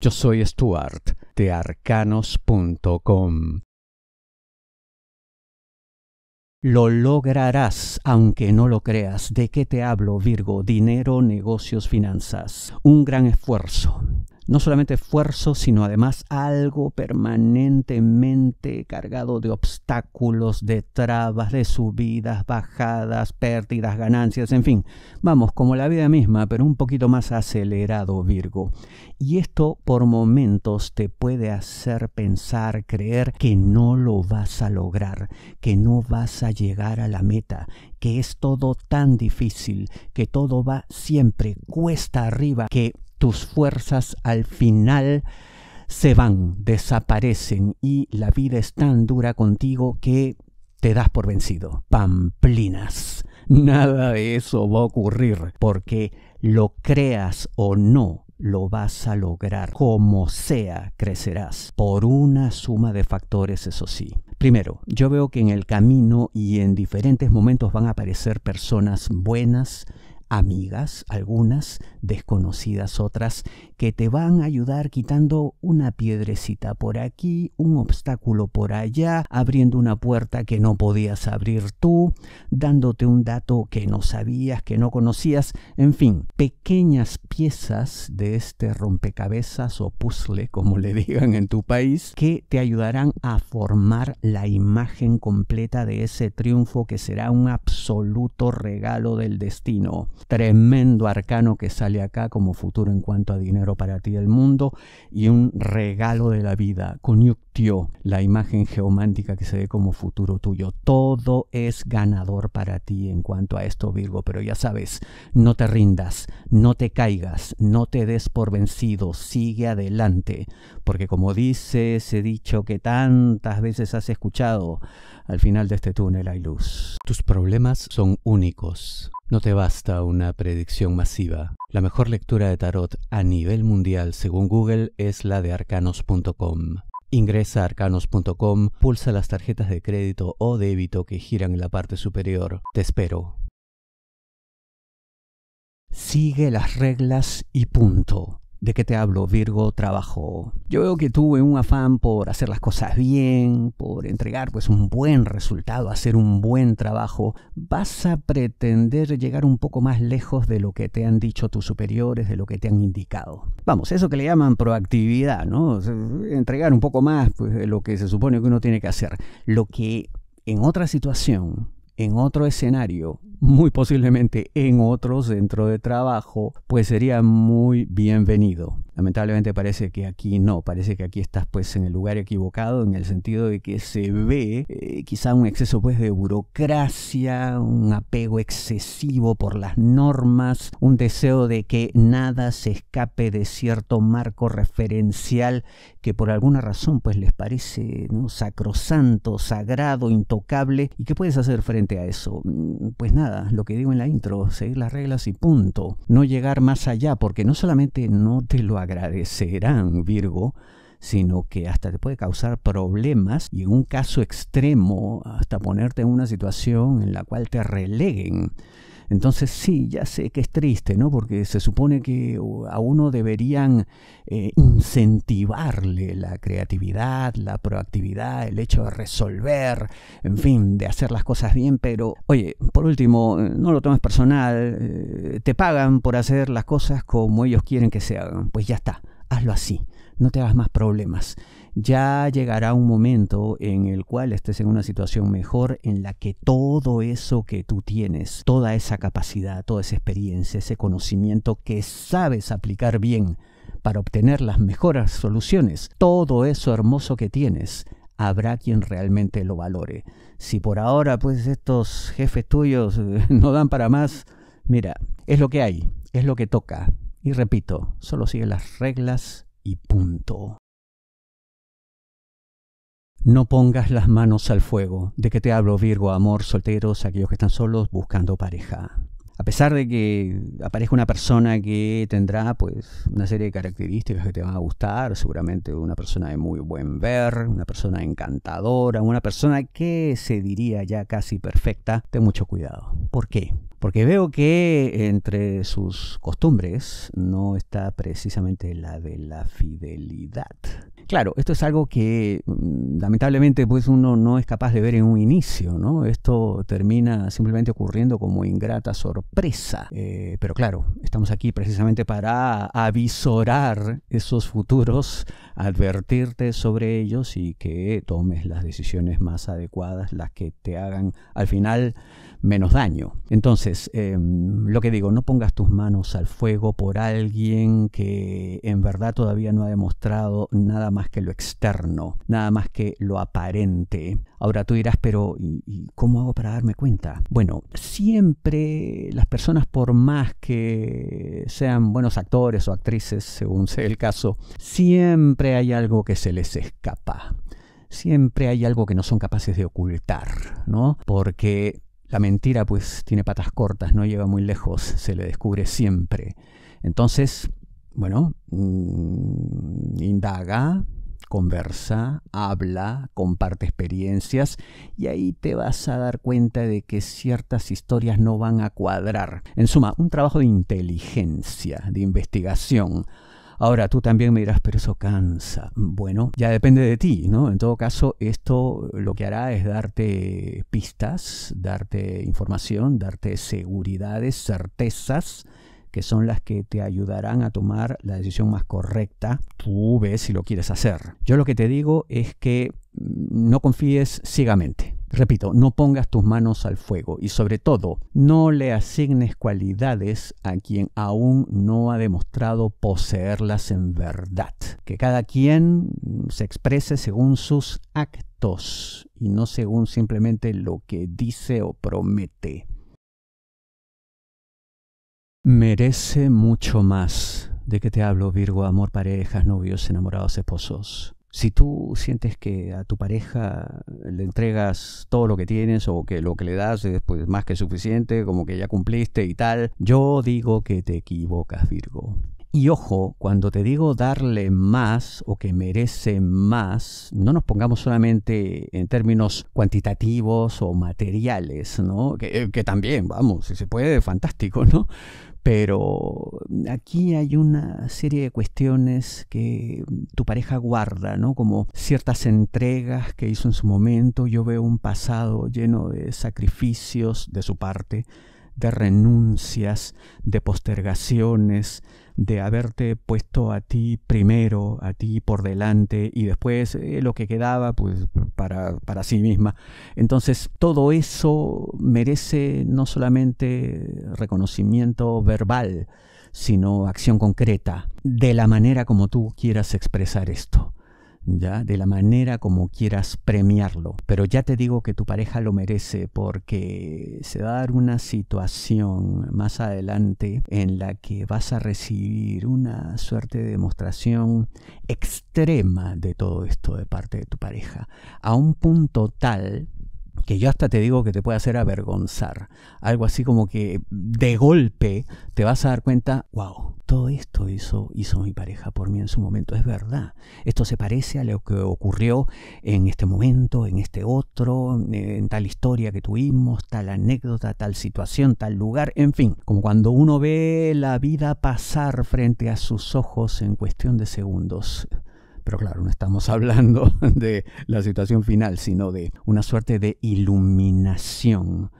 Yo soy Stuart de arcanos.com. Lo lograrás, aunque no lo creas. ¿De qué te hablo, Virgo? Dinero, negocios, finanzas. Un gran esfuerzo no solamente esfuerzo, sino además algo permanentemente cargado de obstáculos, de trabas, de subidas, bajadas, pérdidas, ganancias, en fin. Vamos, como la vida misma, pero un poquito más acelerado, Virgo. Y esto por momentos te puede hacer pensar, creer que no lo vas a lograr, que no vas a llegar a la meta, que es todo tan difícil, que todo va siempre cuesta arriba, que tus fuerzas al final se van, desaparecen y la vida es tan dura contigo que te das por vencido. Pamplinas. Nada de eso va a ocurrir porque lo creas o no, lo vas a lograr. Como sea, crecerás. Por una suma de factores, eso sí. Primero, yo veo que en el camino y en diferentes momentos van a aparecer personas buenas, amigas, algunas, desconocidas otras, que te van a ayudar quitando una piedrecita por aquí, un obstáculo por allá, abriendo una puerta que no podías abrir tú, dándote un dato que no sabías, que no conocías, en fin, pequeñas piezas de este rompecabezas o puzzle, como le digan en tu país, que te ayudarán a formar la imagen completa de ese triunfo que será un absoluto regalo del destino tremendo arcano que sale acá como futuro en cuanto a dinero para ti del mundo y un regalo de la vida, conyuctio, la imagen geomántica que se ve como futuro tuyo. Todo es ganador para ti en cuanto a esto, Virgo, pero ya sabes, no te rindas, no te caigas, no te des por vencido, sigue adelante, porque como dice ese dicho que tantas veces has escuchado, al final de este túnel hay luz. Tus problemas son únicos no te basta una predicción masiva. La mejor lectura de tarot a nivel mundial según Google es la de arcanos.com. Ingresa a arcanos.com, pulsa las tarjetas de crédito o débito que giran en la parte superior. Te espero. Sigue las reglas y punto. ¿De qué te hablo, Virgo? Trabajo. Yo veo que tuve un afán por hacer las cosas bien, por entregar pues un buen resultado, hacer un buen trabajo. Vas a pretender llegar un poco más lejos de lo que te han dicho tus superiores, de lo que te han indicado. Vamos, eso que le llaman proactividad, ¿no? Entregar un poco más pues, de lo que se supone que uno tiene que hacer. Lo que en otra situación en otro escenario, muy posiblemente en otro centro de trabajo, pues sería muy bienvenido. Lamentablemente parece que aquí no, parece que aquí estás pues en el lugar equivocado en el sentido de que se ve eh, quizá un exceso pues de burocracia, un apego excesivo por las normas, un deseo de que nada se escape de cierto marco referencial que por alguna razón pues les parece sacrosanto, sagrado, intocable. ¿Y qué puedes hacer frente a eso? Mm, pues nada, lo que digo en la intro, seguir las reglas y punto. No llegar más allá porque no solamente no te lo agradecerán, Virgo, sino que hasta te puede causar problemas y en un caso extremo hasta ponerte en una situación en la cual te releguen. Entonces sí, ya sé que es triste, ¿no? Porque se supone que a uno deberían eh, incentivarle la creatividad, la proactividad, el hecho de resolver, en fin, de hacer las cosas bien, pero oye, por último, eh, no lo tomes personal, eh, te pagan por hacer las cosas como ellos quieren que se hagan, pues ya está, hazlo así, no te hagas más problemas ya llegará un momento en el cual estés en una situación mejor en la que todo eso que tú tienes, toda esa capacidad, toda esa experiencia, ese conocimiento que sabes aplicar bien para obtener las mejores soluciones, todo eso hermoso que tienes, habrá quien realmente lo valore. Si por ahora pues estos jefes tuyos eh, no dan para más, mira, es lo que hay, es lo que toca. Y repito, solo sigue las reglas y punto. No pongas las manos al fuego. ¿De qué te hablo, Virgo? Amor, solteros, aquellos que están solos buscando pareja. A pesar de que aparezca una persona que tendrá pues una serie de características que te van a gustar, seguramente una persona de muy buen ver, una persona encantadora, una persona que se diría ya casi perfecta, ten mucho cuidado. ¿Por qué? Porque veo que entre sus costumbres no está precisamente la de la fidelidad. Claro, esto es algo que mm, lamentablemente pues uno no es capaz de ver en un inicio, ¿no? Esto termina simplemente ocurriendo como ingrata sorpresa. Eh, pero claro, estamos aquí precisamente para avisorar esos futuros, advertirte sobre ellos y que tomes las decisiones más adecuadas, las que te hagan al final menos daño. Entonces, em, lo que digo, no pongas tus manos al fuego por alguien que en verdad todavía no ha demostrado nada más más que lo externo, nada más que lo aparente. Ahora tú dirás, pero ¿y, cómo hago para darme cuenta? Bueno, siempre las personas, por más que sean buenos actores o actrices, según sea el caso, siempre hay algo que se les escapa. Siempre hay algo que no son capaces de ocultar, ¿no? Porque la mentira pues tiene patas cortas, no llega muy lejos, se le descubre siempre. Entonces, bueno, mm, indaga, conversa, habla, comparte experiencias y ahí te vas a dar cuenta de que ciertas historias no van a cuadrar. En suma, un trabajo de inteligencia, de investigación. Ahora tú también me dirás, pero eso cansa. Bueno, ya depende de ti, ¿no? En todo caso, esto lo que hará es darte pistas, darte información, darte seguridades, certezas son las que te ayudarán a tomar la decisión más correcta. Tú ves si lo quieres hacer. Yo lo que te digo es que mm, no confíes ciegamente. Repito, no pongas tus manos al fuego y sobre todo no le asignes cualidades a quien aún no ha demostrado poseerlas en verdad. Que cada quien mm, se exprese según sus actos y no según simplemente lo que dice o promete merece mucho más. ¿De qué te hablo, Virgo? Amor, parejas, novios, enamorados, esposos. Si tú sientes que a tu pareja le entregas todo lo que tienes o que lo que le das es pues, más que suficiente, como que ya cumpliste y tal, yo digo que te equivocas, Virgo. Y ojo, cuando te digo darle más o que merece más, no nos pongamos solamente en términos cuantitativos o materiales, ¿no? Que, eh, que también, vamos, si se puede, fantástico, ¿no? Pero aquí hay una serie de cuestiones que tu pareja guarda, ¿no? Como ciertas entregas que hizo en su momento. Yo veo un pasado lleno de sacrificios de su parte de renuncias, de postergaciones, de haberte puesto a ti primero, a ti por delante y después eh, lo que quedaba pues para, para sí misma. Entonces todo eso merece no solamente reconocimiento verbal, sino acción concreta, de la manera como tú quieras expresar esto. ¿ya? De la manera como quieras premiarlo. Pero ya te digo que tu pareja lo merece porque se va a dar una situación más adelante en la que vas a recibir una suerte de demostración extrema de todo esto de parte de tu pareja, a un punto tal que yo hasta te digo que te puede hacer avergonzar. Algo así como que de golpe te vas a dar cuenta, wow, todo esto hizo, hizo mi pareja por mí en su momento, es verdad. Esto se parece a lo que ocurrió en este momento, en este otro, en tal historia que tuvimos, tal anécdota, tal situación, tal lugar, en fin, como cuando uno ve la vida pasar frente a sus ojos en cuestión de segundos. Pero claro, no estamos hablando de la situación final, sino de una suerte de iluminación.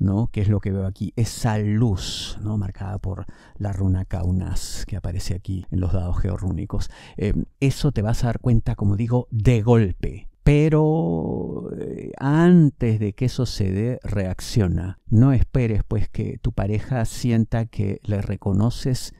¿no? que es lo que veo aquí? Esa luz, ¿no? Marcada por la runa Kaunas, que aparece aquí en los dados georrúnicos. Eh, eso te vas a dar cuenta, como digo, de golpe. Pero eh, antes de que eso se dé, reacciona. No esperes pues que tu pareja sienta que le reconoces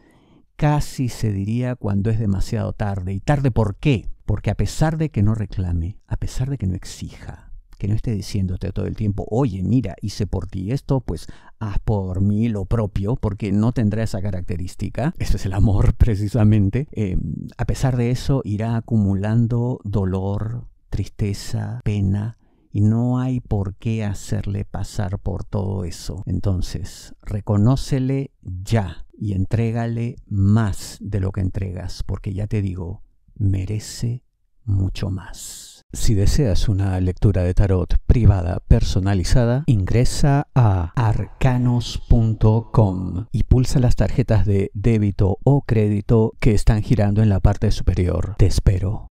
casi se diría cuando es demasiado tarde. ¿Y tarde por qué? Porque a pesar de que no reclame, a pesar de que no exija, que no esté diciéndote todo el tiempo, oye, mira, hice por ti esto, pues haz por mí lo propio, porque no tendrá esa característica. ese es el amor, precisamente. Em, a pesar de eso, irá acumulando dolor, tristeza, pena, y no hay por qué hacerle pasar por todo eso. Entonces, reconócele ya y entrégale más de lo que entregas, porque ya te digo, merece mucho más. Si deseas una lectura de tarot privada personalizada, ingresa a arcanos.com y pulsa las tarjetas de débito o crédito que están girando en la parte superior. Te espero.